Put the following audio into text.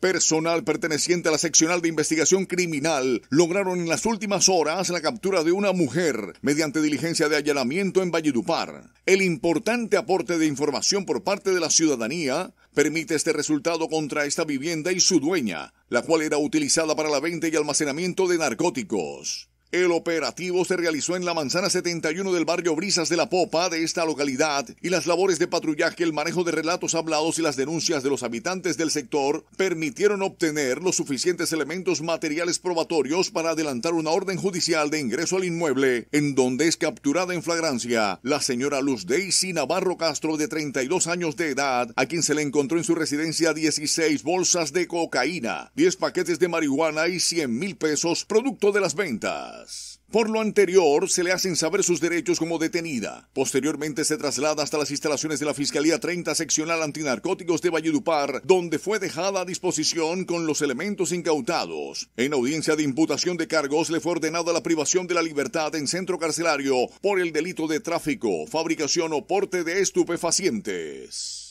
Personal perteneciente a la seccional de investigación criminal lograron en las últimas horas la captura de una mujer mediante diligencia de allanamiento en Valledupar. El importante aporte de información por parte de la ciudadanía permite este resultado contra esta vivienda y su dueña, la cual era utilizada para la venta y almacenamiento de narcóticos. El operativo se realizó en la manzana 71 del barrio Brisas de la Popa de esta localidad y las labores de patrullaje, el manejo de relatos hablados y las denuncias de los habitantes del sector permitieron obtener los suficientes elementos materiales probatorios para adelantar una orden judicial de ingreso al inmueble, en donde es capturada en flagrancia la señora Luz Daisy Navarro Castro de 32 años de edad, a quien se le encontró en su residencia 16 bolsas de cocaína, 10 paquetes de marihuana y 100 mil pesos producto de las ventas. Por lo anterior, se le hacen saber sus derechos como detenida. Posteriormente se traslada hasta las instalaciones de la Fiscalía 30 Seccional Antinarcóticos de Valledupar, donde fue dejada a disposición con los elementos incautados. En audiencia de imputación de cargos le fue ordenada la privación de la libertad en centro carcelario por el delito de tráfico, fabricación o porte de estupefacientes.